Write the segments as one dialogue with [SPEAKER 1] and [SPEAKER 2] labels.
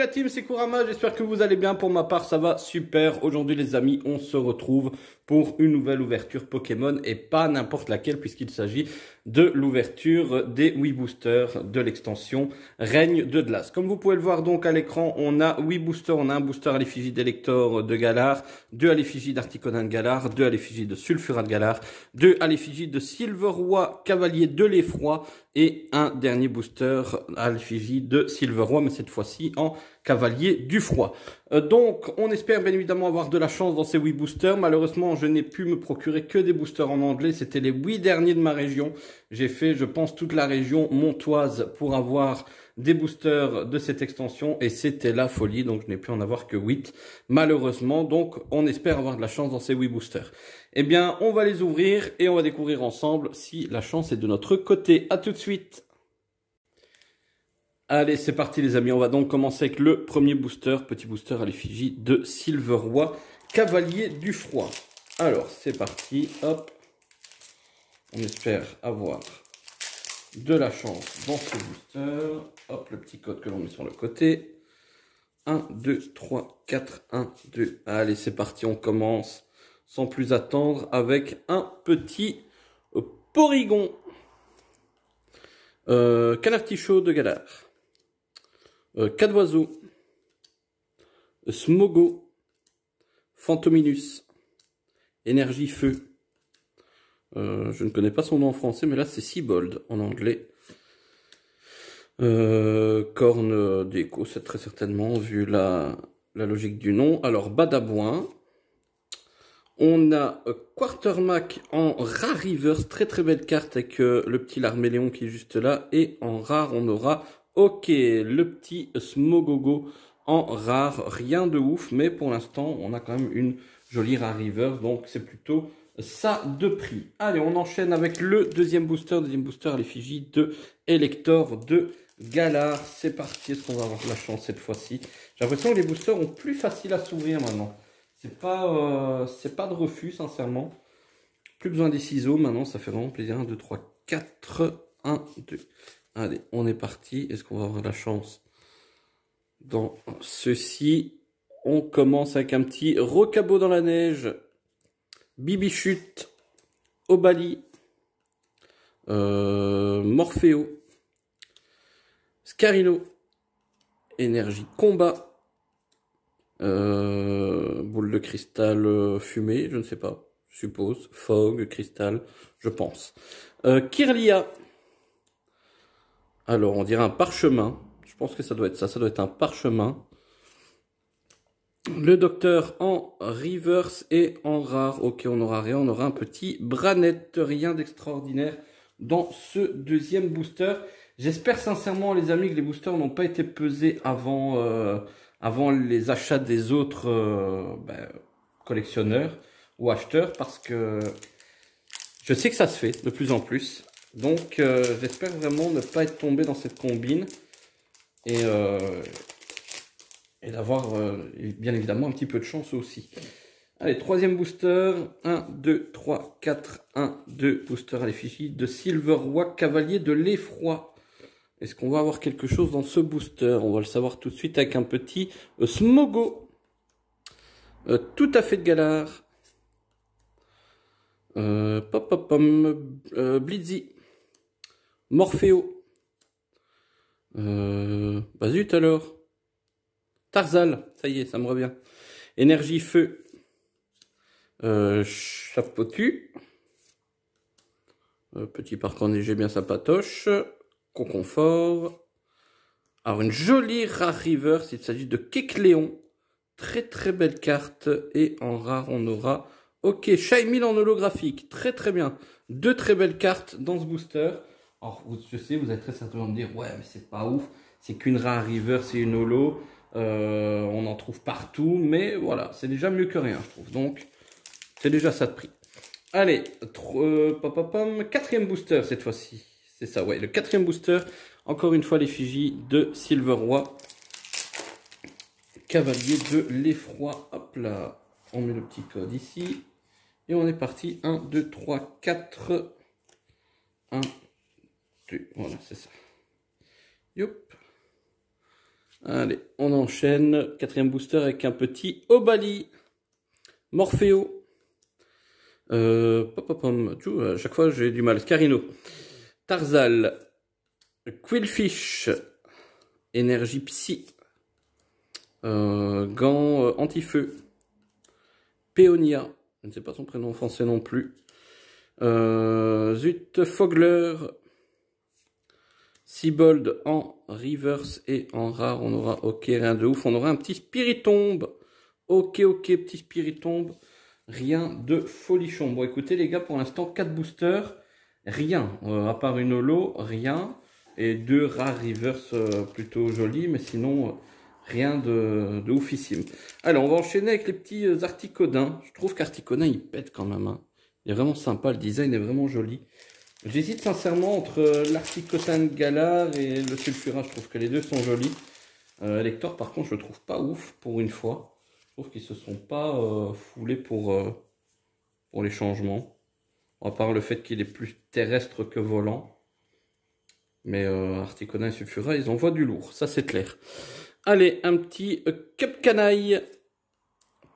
[SPEAKER 1] la team, c'est Kurama, j'espère que vous allez bien. Pour ma part, ça va super. Aujourd'hui les amis, on se retrouve pour une nouvelle ouverture Pokémon et pas n'importe laquelle puisqu'il s'agit de l'ouverture des Wii Boosters de l'extension Règne de Glace. Comme vous pouvez le voir donc à l'écran, on a 8 boosters, on a un booster à l'effigie d'Elector de Galar, deux à l'effigie d'Articonin de Galar, deux à l'effigie de Sulfura de Galar, deux à l'effigie de Silveroi Cavalier de l'Effroi et un dernier booster à l'effigie de Silveroi, mais cette fois-ci en cavalier du froid. Euh, donc, on espère bien évidemment avoir de la chance dans ces 8 boosters. Malheureusement, je n'ai pu me procurer que des boosters en anglais. C'était les 8 derniers de ma région. J'ai fait, je pense, toute la région montoise pour avoir des boosters de cette extension et c'était la folie donc je n'ai pu en avoir que 8 malheureusement donc on espère avoir de la chance dans ces 8 boosters eh bien on va les ouvrir et on va découvrir ensemble si la chance est de notre côté à tout de suite Allez, c'est parti les amis, on va donc commencer avec le premier booster, petit booster à l'effigie de Silveroi, Cavalier du Froid. Alors, c'est parti, hop, on espère avoir de la chance dans ce booster. Hop, le petit code que l'on met sur le côté. 1, 2, 3, 4, 1, 2. Allez, c'est parti, on commence sans plus attendre avec un petit Porygon. Euh, Canard de Galard. Cas euh, d'oiseau. Smogo. Fantominus. Énergie feu. Euh, je ne connais pas son nom en français, mais là c'est Seabold en anglais. Euh, corne d'écho, c'est très certainement, vu la, logique du nom. Alors, Badabouin. On a Quartermac en rare reverse, très très belle carte avec le petit Larméléon qui est juste là. Et en rare, on aura Ok, le petit Smogogo en rare, rien de ouf, mais pour l'instant, on a quand même une jolie rare river, donc c'est plutôt ça de prix. Allez, on enchaîne avec le deuxième booster, deuxième booster à l'effigie de Elector de Galar. C'est parti, est-ce qu'on va avoir la chance cette fois-ci J'ai l'impression que les boosters ont plus facile à s'ouvrir maintenant. C'est pas, euh, c'est pas de refus, sincèrement. Plus besoin des ciseaux maintenant, ça fait vraiment plaisir. 1, 2, 3, 4, 1, 2, Allez, on est parti. Est-ce qu'on va avoir la chance dans ceci On commence avec un petit recabot dans la neige. Bibichute. Obali. Euh, Morpheo. Scarino. Énergie combat. Euh, boule de cristal euh, fumée, je ne sais pas. Suppose. Fog, cristal, je pense. Kirlia. Alors, on dirait un parchemin. Je pense que ça doit être ça. Ça doit être un parchemin. Le docteur en reverse et en rare. Ok, on n'aura rien. On aura un petit branette. Rien d'extraordinaire dans ce deuxième booster. J'espère sincèrement, les amis, que les boosters n'ont pas été pesés avant, euh, avant les achats des autres euh, ben, collectionneurs ou acheteurs parce que je sais que ça se fait de plus en plus. Donc euh, j'espère vraiment ne pas être tombé dans cette combine et, euh, et d'avoir euh, bien évidemment un petit peu de chance aussi. Allez, troisième booster, 1, 2, 3, 4, 1, 2, booster à l'effigie de silverroy Cavalier de l'Effroi. Est-ce qu'on va avoir quelque chose dans ce booster On va le savoir tout de suite avec un petit Smogo. tout à fait de galard. pop, pop, Blitzy. Morpheo, Euh, bah alors. Tarzal, ça y est, ça me revient. Énergie, feu. Euh, chapeautu. Euh, petit parc enneigé bien sa patoche. Conconfort. Alors une jolie rare river, il s'agit de Kekléon. Très très belle carte. Et en rare, on aura... Ok, Shaimil en holographique. Très très bien. Deux très belles cartes dans ce booster. Alors, je sais, vous allez très certainement me dire, ouais, mais c'est pas ouf, c'est qu'une rare river, c'est une holo, euh, on en trouve partout, mais voilà, c'est déjà mieux que rien, je trouve. Donc, c'est déjà ça de prix. Allez, euh, papapam, quatrième booster cette fois-ci. C'est ça, ouais, le quatrième booster. Encore une fois, l'effigie de Silver Silverroy. Cavalier de l'effroi. Hop là, on met le petit code ici. Et on est parti. 1, 2, 3, 4. 1, voilà, c'est ça. Allez, on enchaîne. Quatrième booster avec un petit Obali. Morpheo. Euh, euh, à chaque fois j'ai du mal. Scarino Tarzal. Quillfish. Énergie psy. Euh, gant euh, anti-feu. Peonia. Je ne sais pas son prénom français non plus. Zut Fogler. Seabold en reverse et en rare. On aura, ok, rien de ouf. On aura un petit Spiritombe. Ok, ok, petit Spiritombe. Rien de folichon. Bon, écoutez, les gars, pour l'instant, 4 boosters. Rien. Euh, à part une holo, rien. Et deux rares reverse euh, plutôt jolis. Mais sinon, euh, rien de, oufissime. Alors, on va enchaîner avec les petits Articodins. Je trouve qu'Articodin, il pète quand même. Hein. Il est vraiment sympa. Le design est vraiment joli. J'hésite sincèrement entre euh, l'articotin Galar et le Sulfura. Je trouve que les deux sont jolis. Euh, Lector, par contre, je le trouve pas ouf pour une fois. Je trouve qu'ils se sont pas euh, foulés pour, euh, pour les changements. À part le fait qu'il est plus terrestre que volant. Mais articotin et Sulfura, ils envoient du lourd. Ça, c'est clair. Allez, un petit Cup Canaille.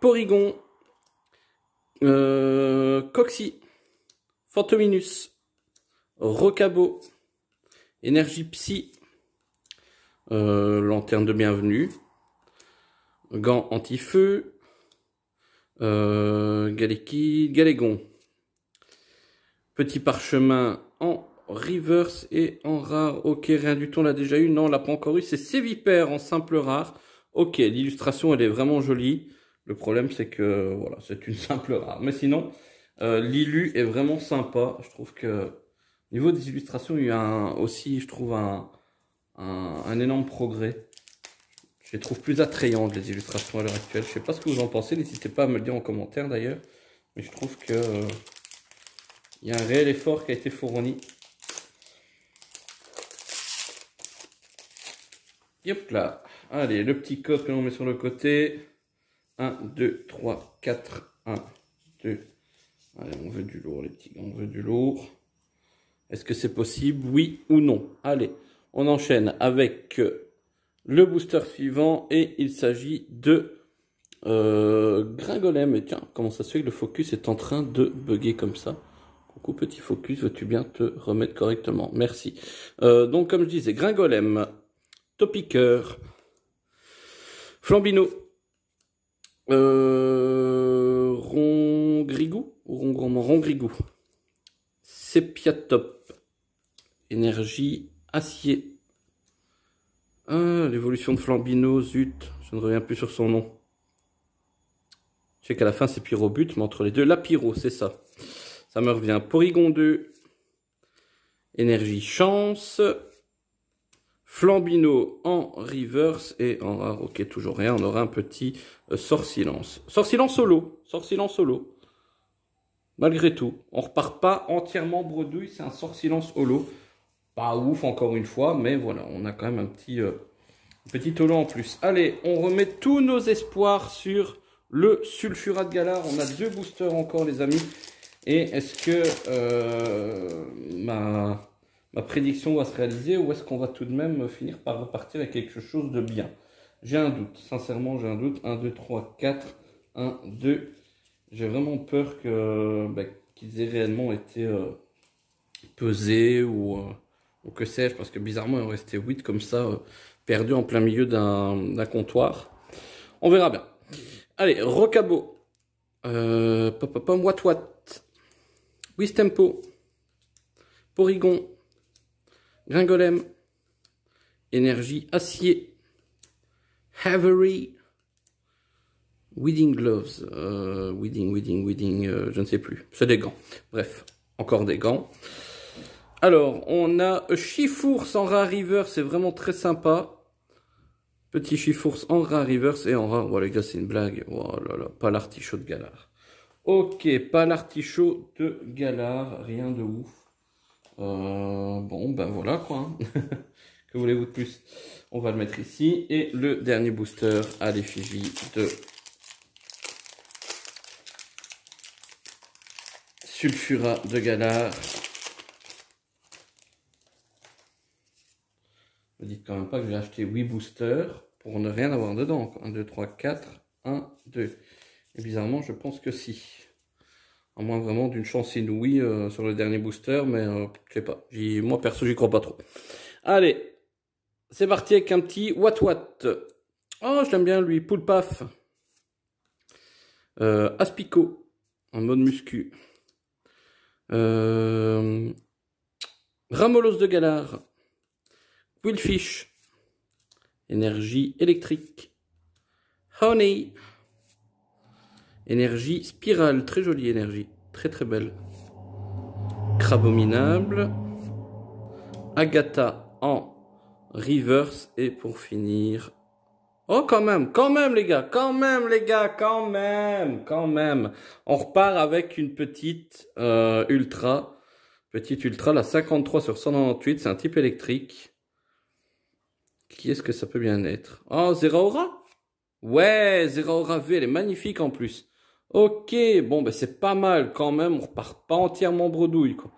[SPEAKER 1] Porygon. Coxy. Fantominus. Rocabo, Énergie Psy, euh, Lanterne de Bienvenue, Gant Anti-Feu, euh, Galégon, Petit Parchemin en Reverse et en rare. Ok, rien du tout, on l'a déjà eu. Non, on l'a pas encore eu. C'est Séviper en simple rare. Ok, l'illustration, elle est vraiment jolie. Le problème, c'est que voilà, c'est une simple rare. Mais sinon, euh, l'illu est vraiment sympa. Je trouve que niveau des illustrations, il y a aussi, je trouve, un, énorme progrès. Je les trouve plus attrayantes, les illustrations à l'heure actuelle. Je ne sais pas ce que vous en pensez, n'hésitez pas à me le dire en commentaire d'ailleurs. Mais je trouve que euh, y a un réel effort qui a été fourni. Hop là. Allez, le petit code que l'on met sur le côté. 1, 2, 3, 4, 1, 2. Allez, on veut du lourd les petits, on veut du lourd. Est-ce que c'est possible Oui ou non Allez, on enchaîne avec euh, le booster suivant et il s'agit de euh, Gringolem. Et tiens, comment ça se fait que le focus est en train de bugger comme ça Coucou petit focus, veux-tu bien te remettre correctement Merci. Euh, donc comme je disais, Gringolem, Topiqueur, Flambino, Rongrigou, ou Rongrigou, Sepiatop, énergie, acier. Ah, l'évolution de Flambino, zut, je ne reviens plus sur son nom. Je sais qu'à la fin c'est Pyrobut, mais entre les deux, la Pyro, c'est ça. Ça me revient. Porygon 2, énergie, chance. Flambino en reverse et en rare, ah, ok, toujours rien, on aura un petit euh, sort silence. Sort silence solo, sort silence solo. Malgré tout, on repart pas entièrement bredouille, c'est un sort silence holo. Pas ouf encore une fois, mais voilà, on a quand même un petit, euh, petit tolant en plus. Allez, on remet tous nos espoirs sur le sulfurat de Galar. On a deux boosters encore, les amis. Et est-ce que euh, ma, ma, prédiction va se réaliser ou est-ce qu'on va tout de même finir par repartir avec quelque chose de bien J'ai un doute, sincèrement, j'ai un doute. 1, 2, 3, 4, 1, 2. J'ai vraiment peur que ben, qu'ils aient réellement été euh, pesés ou que sais-je, parce que bizarrement, il en restait 8 comme ça, euh, perdu en plein milieu d'un comptoir. On verra bien. Allez, Rocabo. Euh, What Wistempo. Porygon. Gringolem. Énergie acier. Havery. Wedding gloves, euh, wedding, wedding, wedding, euh, je ne sais plus. C'est des gants. Bref, encore des gants. Alors, on a Chifours en rare reverse, c'est vraiment très sympa. Petit Chifours en rare reverse et en rare... Voilà, les gars, c'est une blague. Oh là là, pas l'artichaut de Galard. Ok, pas l'artichaut de Galard, rien de ouf. Euh, bon, ben voilà quoi. Hein. que voulez-vous de plus On va le mettre ici. Et le dernier booster à l'effigie de Sulfura de Galard. Me dites quand même pas que j'ai acheté 8 boosters pour ne rien avoir dedans. 1, 2, 3, 4, 1, 2. Et bizarrement, je pense que si. À moins vraiment d'une chance inouïe euh, sur le dernier booster, mais euh, je ne sais pas. Moi perso, j'y crois pas trop. Allez, c'est parti avec un petit What Watt. Oh, je l'aime bien lui, Poulpaf. Paf. Euh, Aspico, en mode muscu. Ramolos de Galard. Willfish, énergie électrique, Honey, énergie spirale, très jolie énergie, très très belle, Crabominable, Agatha en reverse et pour finir Oh, quand même, quand même, les gars, quand même, les gars, quand même, quand même. On repart avec une petite euh, ultra, petite ultra, la 53 sur 198, c'est un type électrique. Qui est-ce que ça peut bien être Oh, Zeraora Ouais, Zeraora V, elle est magnifique en plus. Ok, bon, ben c'est pas mal quand même. On repart pas entièrement bredouille. Quoi.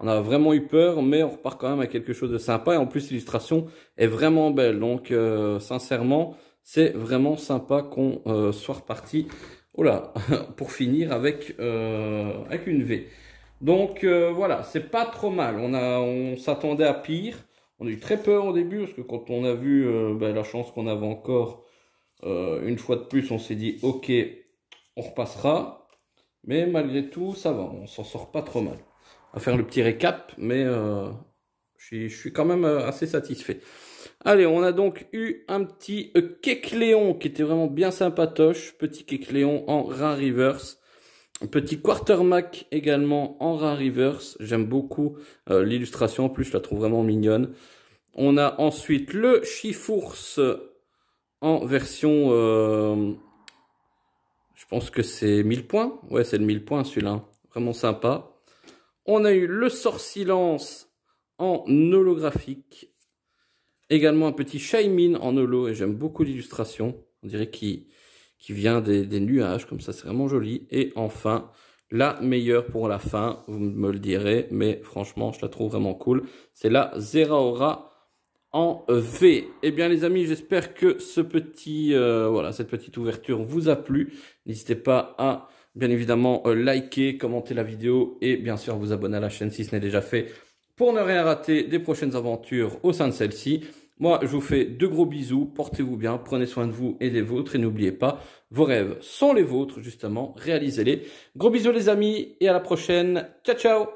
[SPEAKER 1] On a vraiment eu peur, mais on repart quand même à quelque chose de sympa. Et en plus, l'illustration est vraiment belle. Donc, euh, sincèrement, c'est vraiment sympa qu'on euh, soit reparti. Oh là, pour finir avec euh, avec une V. Donc voilà, c'est pas trop mal. On a, on s'attendait à pire. On a eu très peur au début, parce que quand on a vu euh, bah, la chance qu'on avait encore, euh, une fois de plus, on s'est dit, ok, on repassera. Mais malgré tout, ça va, on s'en sort pas trop mal. À faire le petit récap, mais euh, je, suis, quand même assez satisfait. Allez, on a donc eu un petit Kekléon qui était vraiment bien sympatoche. Petit Kekléon en rare Reverse. Petit Mac également, en Rare Reverse, J'aime beaucoup euh, l'illustration, en plus je la trouve vraiment mignonne. On a ensuite le Chifours en version... Euh, je pense que c'est 1000 points. Ouais, c'est le 1000 points celui-là. Hein. Vraiment sympa. On a eu le sort silence en holographique. Également un petit Shaimin en holo et j'aime beaucoup l'illustration. On dirait qu'il qui vient des, nuages, comme ça c'est vraiment joli. Et enfin, la meilleure pour la fin, vous me le direz, mais franchement je la trouve vraiment cool, c'est la Zeraora en V. Eh bien les amis, j'espère que ce petit, euh, voilà, cette petite ouverture vous a plu. N'hésitez pas à bien évidemment euh, liker, commenter la vidéo et bien sûr vous abonner à la chaîne si ce n'est déjà fait pour ne rien rater des prochaines aventures au sein de celle-ci. Moi, je vous fais de gros bisous, portez-vous bien, prenez soin de vous et des vôtres, et n'oubliez pas, vos rêves sont les vôtres, justement, réalisez-les. Gros bisous les amis, et à la prochaine, ciao ciao